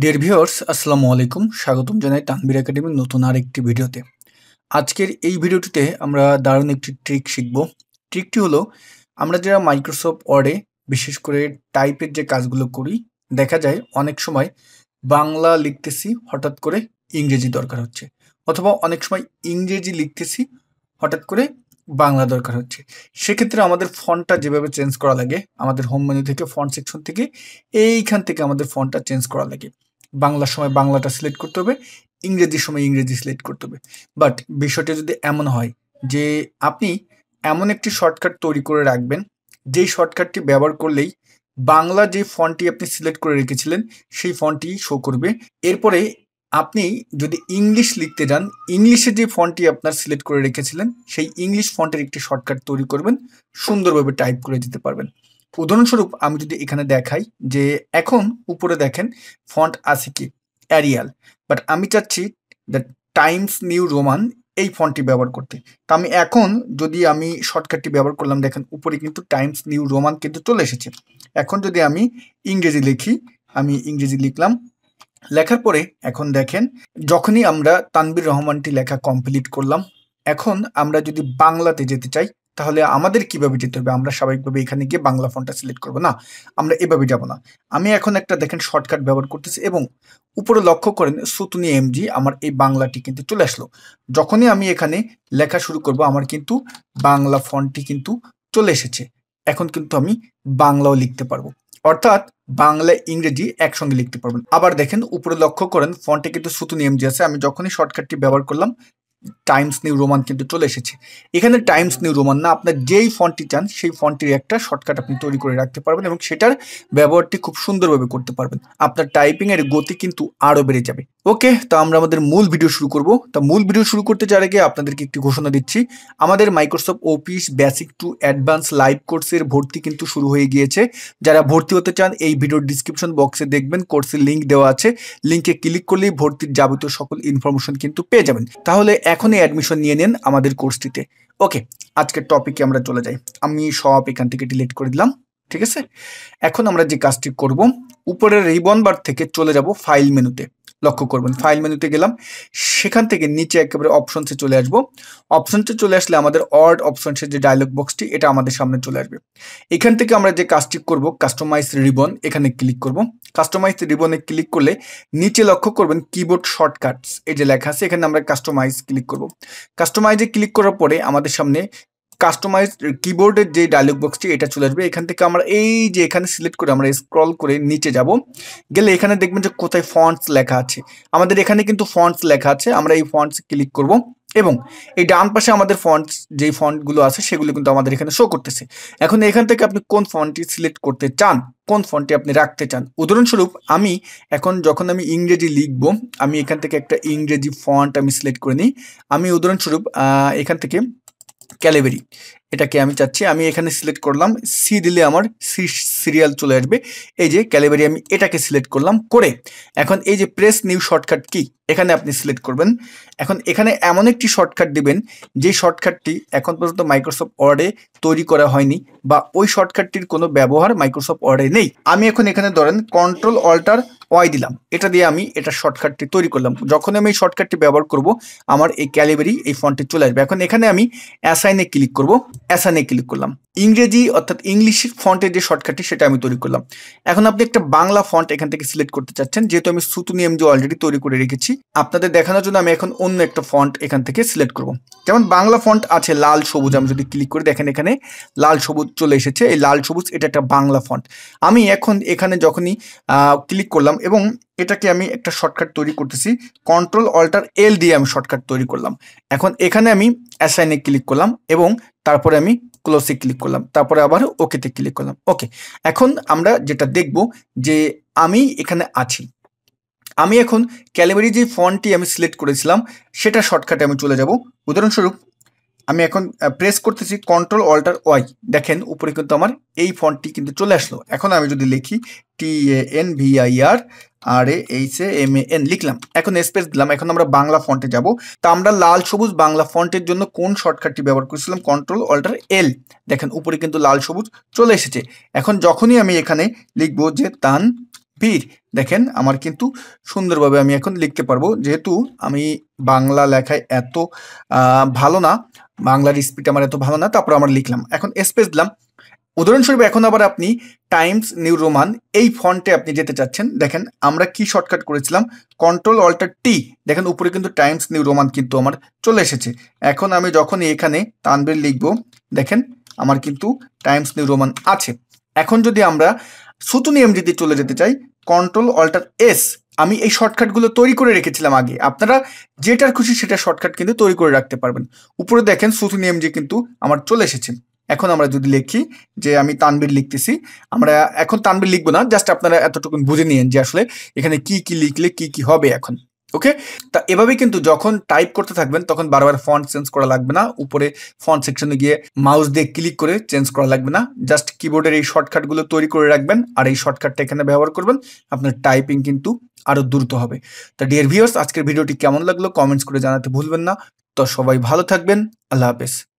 Dear viewers আসসালামু আলাইকুম স্বাগতম জানাই তানবির একাডেমির নতুন আরেকটি ভিডিওতে আজকের এই ভিডিওটিতে আমরা দারুণ একটি ট্রিক শিখব ট্রিকটি হলো আমরা যারা মাইক্রোসফট ওয়ার্ডে বিশেষ করে টাইপের যে কাজগুলো করি দেখা যায় অনেক সময় বাংলা লিখতেছি হঠাৎ করে ইংরেজি দরকার হচ্ছে অথবা অনেক সময় ইংরেজি লিখতেছি হঠাৎ করে বাংলা দরকার হচ্ছে সেক্ষেত্রে আমাদের ফন্টটা যেভাবে চেঞ্জ করা লাগে আমাদের হোম মেনু থেকে ফন্ট সেকশন থেকে এইখান থেকে আমাদের ফন্টটা চেঞ্জ করা লাগে বাংলার সময় বাংলাটা সিলেক্ট করতে হবে ইংরেজির সময় ইংরেজি সিলেক্ট করতে হবে বাট বিষয়টা যদি এমন হয় যে আপনি এমন একটি শর্টকাট তৈরি করে রাখবেন যেই শর্টকাটটি ব্যবহার করলেই বাংলা যে ফন্টটি আপনি সিলেক্ট করে রেখেছিলেন সেই ফন্টটি শো করবে এরপরে আপনি যদি ইংলিশ লিখতে যান ইংলিশে যে ফন্টটি আপনার সিলেক্ট করে রেখেছিলেন সেই ইংলিশ ফন্টের একটি শর্টকাট তৈরি করবেন সুন্দরভাবে টাইপ করে দিতে পারবেন উদাহরণস্বরূপ আমি যদি এখানে দেখাই যে এখন উপরে দেখেন ফন্ট আছে কি অ্যারিয়াল বাট আমি চাচ্ছি দ্য টাইমস নিউ রোমান এই ফন্টটি ব্যবহার করতে তো আমি এখন যদি আমি শর্টকাটটি ব্যবহার করলাম দেখেন উপরে কিন্তু টাইমস নিউ রোমান কিন্তু চলে এসেছে এখন যদি আমি ইংরেজি লিখি আমি ইংরেজি লিখলাম লেখার পরে এখন দেখেন যখনই আমরা তানবির রহমানটি লেখা কমপ্লিট করলাম এখন আমরা যদি বাংলাতে যেতে চাই তাহলে আমাদের কিভাবে যেতে হবে আমরা স্বাভাবিকভাবে এখানে গিয়ে বাংলা ফোনটা সিলেক্ট করব না আমরা এভাবে যাব না আমি এখন একটা দেখেন শর্টকাট ব্যবহার করতেছি এবং উপরে লক্ষ্য করেন সুতুনি এমজি আমার এই বাংলাটি কিন্তু চলে আসলো যখনই আমি এখানে লেখা শুরু করব আমার কিন্তু বাংলা ফন্টটি কিন্তু চলে এসেছে এখন কিন্তু আমি বাংলাও লিখতে পারবো অর্থাৎ বাংলা ইংরেজি একসঙ্গে লিখতে পারবেন আবার দেখেন উপরে লক্ষ্য করেন ফন্টে কিন্তু সুতু যে আছে আমি যখনই শর্টকাটটি ব্যবহার করলাম টাইমস নিউ রোমান কিন্তু চলে এসেছে এখানে টাইমস নিউ রোমান না আপনার যেই ফন্টটি চান সেই ফন্টটির একটা শর্টকাট আপনি তৈরি করে রাখতে পারবেন এবং সেটার ব্যবহারটি খুব সুন্দরভাবে করতে পারবেন আপনার টাইপিংয়ের গতি কিন্তু আরও বেড়ে যাবে ওকে তো আমরা আমাদের মূল ভিডিও শুরু করব তা মূল ভিডিও শুরু করতে চার আগে আপনাদেরকে একটি ঘোষণা দিচ্ছি আমাদের Microsoft Office basic to advance live কোর্সের ভর্তি কিন্তু শুরু হয়ে গিয়েছে যারা ভর্তি হতে চান এই ভিডিওর ডিসক্রিপশন বক্সে দেখবেন কোর্সের লিঙ্ক দেওয়া আছে লিঙ্কে ক্লিক করলেই ভর্তির যাবতীয় সকল ইনফরমেশন কিন্তু পেয়ে যাবেন তাহলে এখনই অ্যাডমিশন নিয়ে নেন আমাদের কোর্সটিতে ওকে আজকের টপিকে আমরা চলে যাই আমি সব এখান থেকে ডিলিট করে দিলাম ঠিক আছে এখন আমরা যে কাজটি করব উপরের রিবন বার থেকে চলে যাব ফাইল মেনুতে লক্ষ্য করবেন ফাইল মেনুতে গেলাম সেখান থেকে নিচে একেবারে অপশনসে চলে আসবো অপশনসে চলে আসলে আমাদের অর্ড অপশনসের যে ডায়লগ বক্সটি এটা আমাদের সামনে চলে আসবে এখান থেকে আমরা যে কাজটি করব কাস্টমাইজ রিবন এখানে ক্লিক করব কাস্টমাইজ রিবনে ক্লিক করলে নিচে লক্ষ্য করবেন কিবোর্ড শর্টকাটস এই যে লেখা আছে এখানে আমরা কাস্টমাইজ ক্লিক করব কাস্টমাইজে ক্লিক করার পরে আমাদের সামনে কাস্টমাইজ কিবোর্ডের যে ডায়লগ বক্সটি এটা চলে আসবে এখান থেকে আমরা এই যে এখানে সিলেক্ট করে আমরা স্ক্রল করে নিচে যাব গেলে এখানে দেখবেন যে কোথায় ফন্টস লেখা আছে আমাদের এখানে কিন্তু ফন্টস লেখা আছে আমরা এই ফন্টস ক্লিক করব এবং এই ডান পাশে আমাদের ফন্টস যে ফন্টগুলো আছে সেগুলো কিন্তু আমাদের এখানে শো করতেছে এখন এখান থেকে আপনি কোন ফন্টটি সিলেক্ট করতে চান কোন ফন্টটি আপনি রাখতে চান উদাহরণস্বরূপ আমি এখন যখন আমি ইংরেজি লিখব আমি এখান থেকে একটা ইংরেজি ফন্ট আমি সিলেক্ট করে নিই আমি উদাহরণস্বরূপ এখান থেকে ক্যালেবেরি এটাকে আমি চাচ্ছি আমি এখানে সিলেক্ট করলাম সি দিলে আমার সি সিরিয়াল চলে আসবে এই যে ক্যালেবেরি আমি এটাকে সিলেক্ট করলাম করে এখন এই যে প্রেস নিউ শর্টকাট কি এখানে আপনি সিলেক্ট করবেন এখন এখানে এমন একটি শর্টকাট দিবেন যে শর্টকাটটি এখন পর্যন্ত মাইক্রোসফট ওয়ার্ডে তৈরি করা হয়নি বা ওই শর্টকাটটির কোনো ব্যবহার মাইক্রোসফট ওয়ার্ডে নেই আমি এখন এখানে ধরেন কন্ট্রোল অল্টার ওয়াই দিলাম এটা দিয়ে আমি এটা শর্টকাটটি তৈরি করলাম যখন আমি এই শর্টকাটটি ব্যবহার করব আমার এই ক্যালিবারি এই ফন্টে চলে আসবে এখন এখানে আমি অ্যাসাইনে ক্লিক করব অ্যাসাইনে ক্লিক করলাম ইংরেজি অর্থাৎ ইংলিশ ফন্টের যে শর্টকাটটি সেটা আমি তৈরি করলাম এখন আপনি একটা বাংলা ফন্ট এখান থেকে সিলেক্ট করতে চাচ্ছেন যেহেতু আমি সুতুনি এমজি অলরেডি তৈরি করে রেখেছি আপনাদের দেখানোর জন্য আমি এখন অন্য একটা ফন্ট এখান থেকে সিলেক্ট করব। যেমন বাংলা ফন্ট আছে লাল সবুজ আমি যদি ক্লিক করি দেখেন এখানে লাল সবুজ চলে এসেছে এই লাল সবুজ এটা একটা বাংলা ফন্ট আমি এখন এখানে যখনই ক্লিক করলাম এবং এটাকে আমি একটা শর্টকাট তৈরি করতেছি কন্ট্রোল অল্টার এল দিয়ে আমি শর্টকাট তৈরি করলাম এখন এখানে আমি অ্যাসাইনে ক্লিক করলাম এবং তারপরে আমি ক্লোসে ক্লিক করলাম তারপরে আবার ওকেতে ক্লিক করলাম ওকে এখন আমরা যেটা দেখব যে আমি এখানে আছি আমি এখন ক্যালেমারি যে ফন্টটি আমি সিলেক্ট করেছিলাম সেটা শর্টকাটে আমি চলে যাব উদাহরণস্বরূপ আমি এখন প্রেস করতেছি কন্ট্রোল অল্টার ওয়াই দেখেন উপরে কিন্তু আমার এই ফন্টটি কিন্তু চলে আসলো এখন আমি যদি লিখি T A N V I R R A H A M A N লিখলাম এখন স্পেস দিলাম এখন আমরা বাংলা ফন্টে যাব তা আমরা লাল সবুজ বাংলা ফন্টের জন্য কোন শর্টকাটটি ব্যবহার করেছিলাম কন্ট্রোল অল্টার এল দেখেন উপরে কিন্তু লাল সবুজ চলে এসেছে এখন যখনই আমি এখানে লিখব যে তান ভিড় দেখেন আমার কিন্তু সুন্দরভাবে আমি এখন লিখতে পারবো যেহেতু আমি বাংলা লেখায় এত ভালো না বাংলার স্পিড আমার এত ভালো না তারপর আমার লিখলাম এখন স্পেস দিলাম উদাহরণস্বরূপ এখন আবার আপনি টাইমস নিউ রোমান এই ফন্টে আপনি যেতে চাচ্ছেন দেখেন আমরা কি শর্টকাট করেছিলাম কন্ট্রোল অল্টার টি দেখেন উপরে কিন্তু টাইমস নিউ রোমান কিন্তু আমার চলে এসেছে এখন আমি যখনই এখানে তানবির লিখব দেখেন আমার কিন্তু টাইমস নিউ রোমান আছে এখন যদি আমরা সুতুনি যদি চলে যেতে চাই কন্ট্রোল অল্টার এস আমি এই শর্টকাটগুলো তৈরি করে রেখেছিলাম আগে আপনারা যেটার খুশি সেটা শর্টকাট কিন্তু তৈরি করে রাখতে পারবেন উপরে দেখেন সুথিন যে কিন্তু আমার চলে এসেছে এখন আমরা যদি লিখি যে আমি তানবির লিখতেছি আমরা এখন তানবির লিখবো না জাস্ট আপনারা এতটুকু বুঝে নিয়েন যে আসলে এখানে কি কি লিখলে কি কি হবে এখন ওকে তা এভাবেই কিন্তু যখন টাইপ করতে থাকবেন তখন বারবার ফন্ট চেঞ্জ করা লাগবে না উপরে ফন্ট সেকশনে গিয়ে মাউস দিয়ে ক্লিক করে চেঞ্জ করা লাগবে না জাস্ট কিবোর্ডের এই শর্টকাটগুলো তৈরি করে রাখবেন আর এই শর্টকাটটা এখানে ব্যবহার করবেন আপনার টাইপিং কিন্তু আরও দ্রুত হবে তা ডিয়ার ভিউয়ার্স আজকের ভিডিওটি কেমন লাগলো কমেন্টস করে জানাতে ভুলবেন না তো সবাই ভালো থাকবেন আল্লাহ হাফেজ